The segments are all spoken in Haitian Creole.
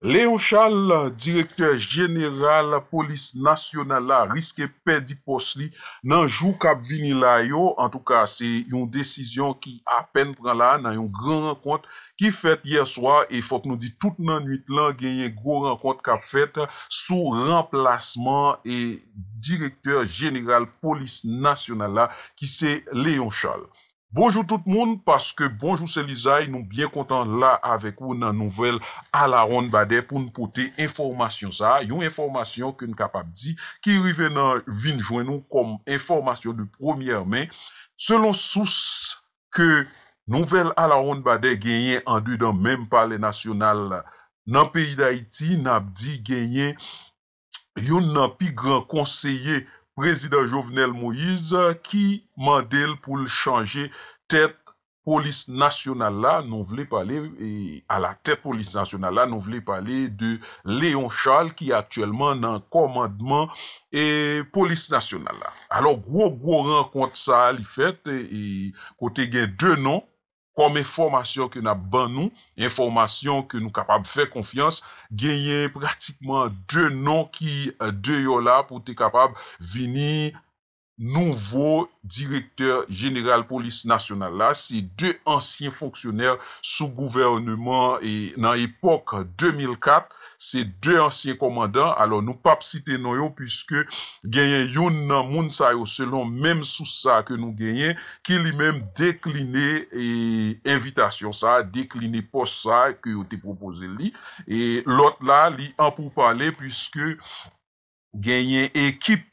Léon Chal, direktèr jeneral polis nasyonal la, riske pe di posli nan jou kap vini la yo, an tou ka se yon desisyon ki apen pran la nan yon gran renkont ki fet yerswa e fok nou di tout nan nuit lan gen yon gran renkont kap fet sou remplasman e direktèr jeneral polis nasyonal la ki se Léon Chal. Bonjou tout moun, paske bonjou selizay, nou byen kontan la avek ou nan nouvel alaron badè pou nou pote informasyon sa. Yon informasyon ke nou kapap di, ki rive nan vinjwen nou kom informasyon di premier men. Selon sous ke nouvel alaron badè genyen andu dan menm pale nasyonal nan peyi da iti, nan ap di genyen, yon nan pi gran konseye... Prezident Jovenel Moïse ki mandel pou chanje tèt polis nasyonal la, non vle pale, e, a la tèt polis nasyonal la, non vle pale de Léon Charles ki aktuelman nan komandman e, polis nasyonal la. Alors, gro-gro renkont sa li fèt, e, kote gen dè nan, konme informasyon ke nan ban nou, informasyon ke nou kapab fè konfians, genye pratikman de nou ki euh, de yo la pou te kapab vini nouvo direkteur general polis nasyonal la. Se de ansyen fonksyonel sou gouvernement nan epok 2004. Se de ansyen komandan. Nou pap site nou yo, pwiske genyen yon nan moun sa yo selon menm sou sa ke nou genyen, ki li menm dekline evitasyon sa, dekline pos sa ke yo te propose li. Lot la li an pou pale pwiske genyen ekip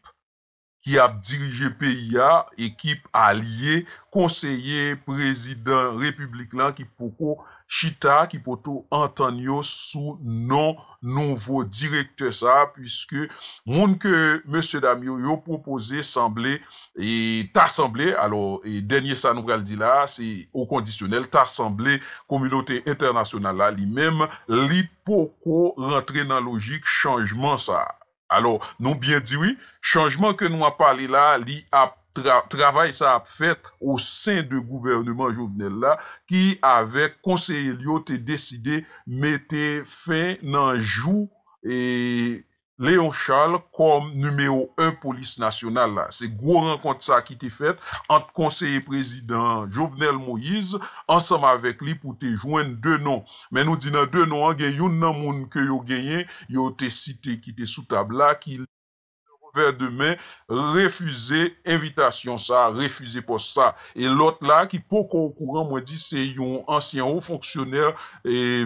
ki ap dirije PIA, ekip alye, konseye, prezident republik lan, ki poukou chita, ki poukou antonyo sou non nouvo direkte sa, pwiske moun ke M. Damioyo propose sanble, e ta sanble, alo, e denye sa nouvel di la, se o kondisyonel, ta sanble, komilote internasyonal la li menm, li poukou rentre nan logik chanjman sa. Alors, nou byen diwi, chanjman ke nou ap pale la, li ap travay sa ap fet o sen de gouvernement jounel la ki avek konseye liyo te deside mete fe nan jou e... Leon Charles kom numeo un polis nasyonal la, se gwo rankont sa ki te fet ant konseye prezident Jovenel Moïse ansam avek li pou te jwen de non. Men nou dina de non a gen yon nan moun ke yo genyen, yo te site ki te sou tabla ki lèkèlè ver de men refuse invitation sa, refuse pos sa. E lot la ki poko kouran mwen di se yon ansyen ou fonksyonèr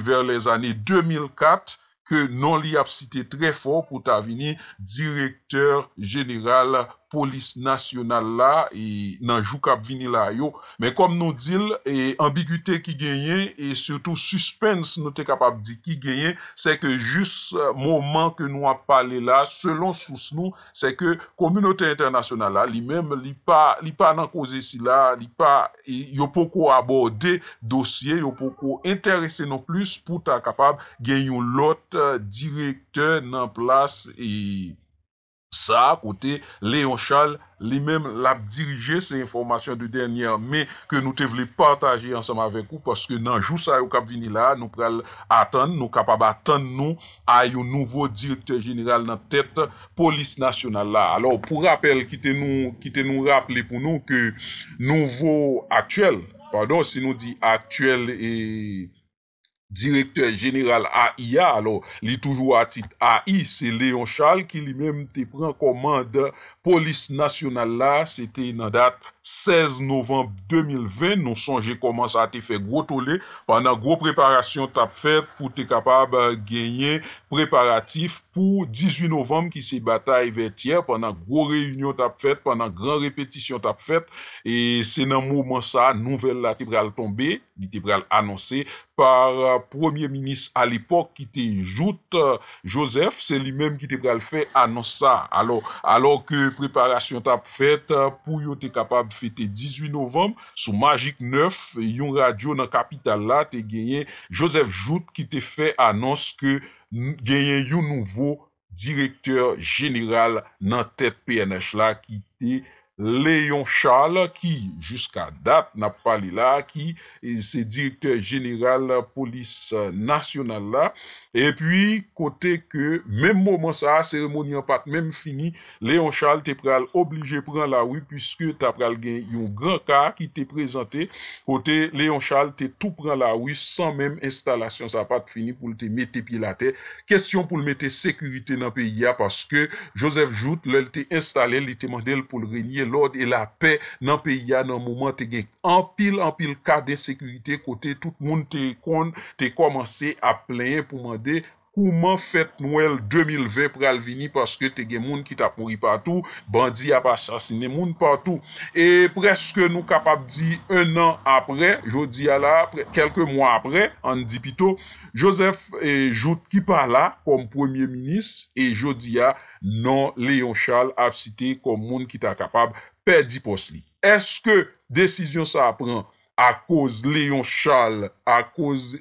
ver lès anè 2004. ke nan li ap site tre fòr pou ta avini direktèr jenèral Poussou. polis nasyonal la, e nanjou kap vini la yo. Men kom nou dil, e ambigüte ki genyen, et surtout suspens nou te kapab di ki genyen, se ke jous euh, moman ke nou ap pale la, selon sous nou, se ke komunote internasyonal la, li mem, li pa nan koze si la, li pa, e yo poko aborde dosye, yo poko enterese nou plus, pou ta kapab genyon lot euh, direkte nan plas e... Sa akote, Léon Charles li mèm l ap dirije se informasyon de dernyan, mè ke nou te vle partaje ansam avek ou, paske nan jou sa yo kap vini la, nou pral atan, nou kapab atan nou a yo nouvo direktor jeneral nan tèt polis nasyonal la. Alors, pou rappel, kite nou rappele pou nou, nouvo aktuel, pardon, si nou di aktuel et... Direktèr jeneral A.I.A, alò, li toujou a tit A.I., se Léon Charles ki li mèm te pren komande polis nasyonal la, se te inandat... 16 novembe 2020, nou sonje koman sa te fe gro tole, pwana gro preparasyon tap fet, pou te kapab genye preparatif pou 18 novembe ki se batay ve tiyer, pwana gro reyunyon tap fet, pwana gran repetisyon tap fet, e se nan mou moun sa nouvel la te pral tombe, li te pral annonse, par euh, premier minis al epok ki te joute, Josef, se li menm ki te pral fe, annonse sa. Alo ke preparasyon tap fet euh, pou yo te kapab fete 18 novem, sou magik 9, yon radio nan kapital la te genyen Joseph Jout ki te fe anons ke genyen yon nouvo direktor general nan tet PNH la ki te Leon Charles ki Juska dat na pali la Ki se direktor general Polis nasyonal la E pi kote ke Mem mouman sa, seremoni an pat Mem fini, Leon Charles te pral Oblige pran la ouy, pwiske ta pral Gen yon gran ka ki te prezante Kote Leon Charles te tou pran La ouy, san mem instalasyon Sa pat fini pou te mette pi la te Kestyon pou le mette sekurite nan pe Ya, paske Joseph Jout Le te instale, le te mandel pou le renyel lòd e la pe nan pe ya nan mouman te gen anpil anpil ka de sekurite kote, tout moun te kon, te komanse a pleyen pou mande, Oman fèt nouel 2020 pral vini paske tege moun ki ta pouri patou, bandi ap asasine moun patou. E preske nou kapap di un an apre, jodi a la, kelke moun apre, an di pito, Josef eh, jout ki pa la kom premier minis e jodi a nan Leon Charles ap site kom moun ki ta kapap pedi posli. Eske desisyon sa apren? a kouz Léon Charles, a kouz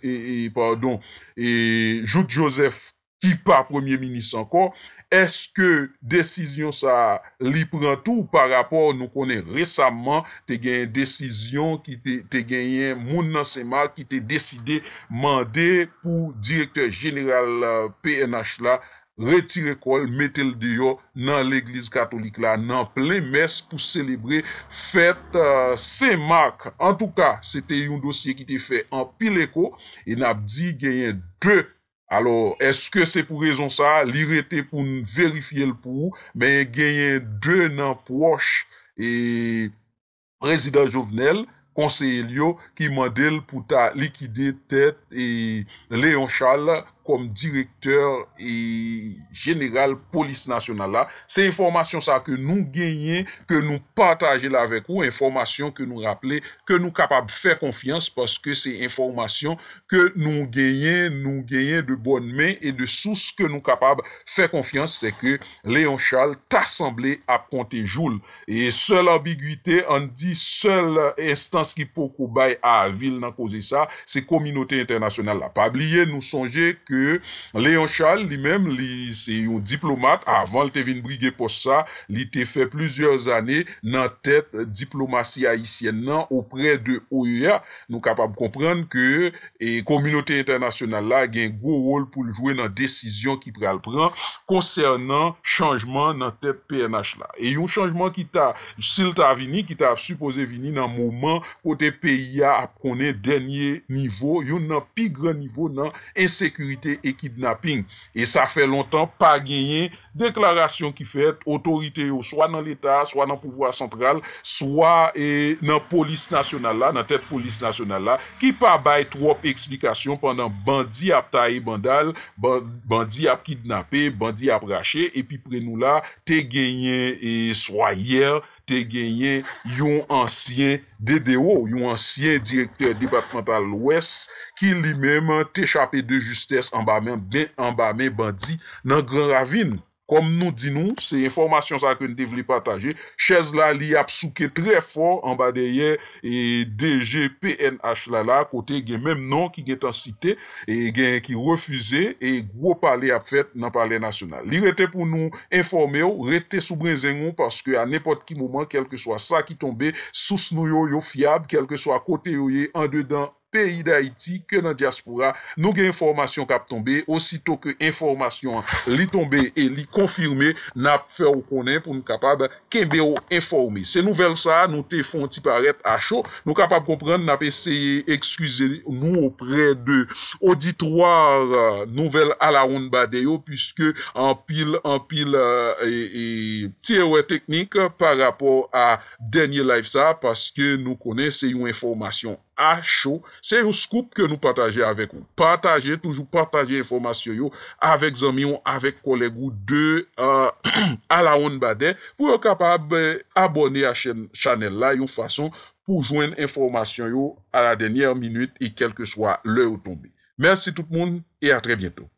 Jout Joseph ki pa premier ministre ankon, eske desisyon sa li prantou par rapport nou konen resamman, te genyen desisyon, te genyen moun nan seman ki te deside mande pou direktor general euh, PNH la, Retire kol, metel de yo nan l'Eglise Katolik la nan ple mes pou selebrer fet euh, semak. En tout ka, se te yon dosye ki te fe en pileko, e nap di genyen 2. Alors, eske se pou rezon sa, li rete pou verifye l pou ou, men genyen 2 nan poche e prezident jovenel, konseye li yo, ki mandel pou ta likide tet e leyon chal la, kom direkteur e general polis nasyonal la. Se informasyon sa ke nou genyen, ke nou pataje la vek ou, informasyon ke nou rappele, ke nou kapab fè konfians, paske se informasyon ke nou genyen, nou genyen de bon men e de sous ke nou kapab fè konfians, se ke Leon Charles tasemble ap konte joul. E se l'ambiguité an di se l'instans ki pokou bay a vil nan koze sa, se kominote internasyonal la. Pa blie nou sonje ke Leon Charles li menm li se yon diplomat avan li te vin brige pou sa li te fe plusieurs ane nan tet diplomati aisyen nan opre de OEA nou kapab kompren ke e kominote internasyonal la gen gwo oul pou ljouen nan desisyon ki pre alpren konsernan chanjman nan tet PNH la e yon chanjman ki ta sil ta vini ki ta ap supose vini nan mouman pou te PIA ap konen denye nivou, yon nan pi gran nivou nan ensekurite e kidnapping. E sa fe lontan pa genyen deklarasyon ki fet otorite yo, swa nan l'Etat, swa nan Pouvoi Central, swa nan Polis Nasyonal la, nan Tet Polis Nasyonal la, ki pa bay trop eksplikasyon pandan bandi ap ta e bandal, bandi ap kidnape, bandi ap rache, epi pre nou la, te genyen e swa yer te genyen yon ansyen DDO, yon ansyen direktor debatmental ouest, ki li mem te chapi de justes ambame bandi nan gran ravine. Kom nou di nou, se informasyon sa ke ne devli pataje, chez la li ap souke tre fon an ba deye e DGPNH la la kote gen menm nan ki gen tan site, e gen ki refuze, e gwo pale ap fet nan pale nasyonal. Li rete pou nou informe ou, rete soubrezen ou, paske an nepot ki mouman, kelke so a sa ki tombe, sous nou yo yo fiyab, kelke so a kote yo yo en de dan. Peyi da iti, ke nan diaspora, nou gen informasyon kap tombe, osito ke informasyon li tombe e li konfirme, nap fe ou konen pou nou kapab kembe ou informe. Se nouvel sa, nou te fonti paret a cho, nou kapab komprende, nap eseye ekskuse nou opre de auditwar nouvel alaoun badeyo, pwiske anpil anpil teore e, e teknik par rapor a denye laif sa, paske nou konen se yon informasyon. a chou, se yo scoop ke nou pataje avek ou. Pataje, toujou pataje informasyon yo, avek zami ou avek koleg ou de alaoun bade, pou yo kapab abone a chen chanel la yo fason pou jwen informasyon yo a la denyer minute e kelke swa le yo tombe. Mersi tout moun, e a tre bietou.